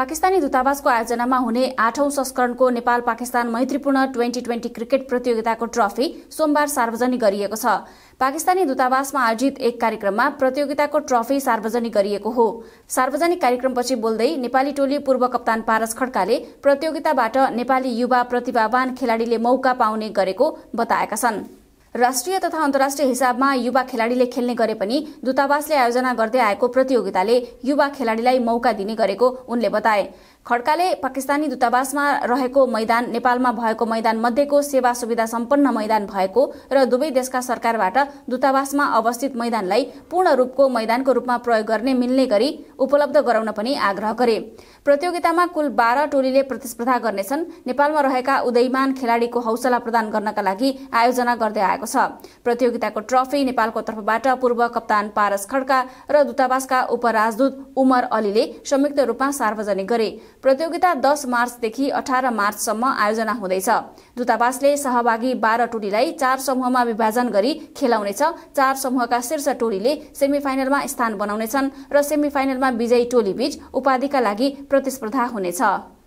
पाकिस्तानी दूतावासको आयोजनामा हुने आठौं संस्करणको नेपाल पाकिस्तान मैत्रीपूर्ण ट्वेन्टी ट्वेन्टी क्रिकेट प्रतियोगिताको ट्रफी सोमबार सार्वजनिक गरिएको छ पाकिस्तानी दूतावासमा आयोजित एक कार्यक्रममा प्रतियोगिताको ट्रफी सार्वजनिक गरिएको हो सार्वजनिक कार्यक्रमपछि बोल्दै नेपाली टोली पूर्व कप्तान पारस खड्काले प्रतियोगिताबाट नेपाली युवा प्रतिभावान खेलाड़ीले मौका पाउने गरेको बताएका छन् राष्ट्रिय तथा अन्तर्राष्ट्रिय हिसाबमा युवा खेलाडीले खेल्ने गरे पनि दूतावासले आयोजना गर्दै आएको प्रतियोगिताले युवा खेलाडीलाई मौका दिने गरेको उनले बताए खड्काले पाकिस्तानी दूतावासमा रहेको मैदान नेपालमा भएको मैदान मध्येको सेवा सुविधा सम्पन्न मैदान भएको र दुवै देशका सरकारबाट दूतावासमा अवस्थित मैदानलाई पूर्ण रूपको मैदानको रूपमा प्रयोग गर्ने मिल्ने गरी उपलब्ध गराउन पनि आग्रह गरे प्रतियोगितामा कुल बाह्र टोलीले प्रतिस्पर्धा गर्नेछन् नेपालमा रहेका उदयमान खेलाडीको हौसला प्रदान गर्नका लागि आयोजना गर्दै आएको भएको छ प्रतियोगिताको ट्रफी नेपालको तर्फबाट पूर्व कप्तान पारस खड्का र दूतावासका उपराजदूत उमर अलीले संयुक्त रूपमा सार्वजनिक गरे प्रतियोगिता दस मार्चदेखि अठार मार्चसम्म आयोजना हुँदैछ दूतावासले सहभागी बाह्र टोलीलाई चार समूहमा विभाजन गरी खेलाउनेछ चार समूहका शीर्ष टोलीले सेमिफाइनलमा स्थान बनाउनेछन् र सेमिफाइनलमा विजयी टोलीबीच उपाधिका लागि प्रतिस्पर्धा हुनेछ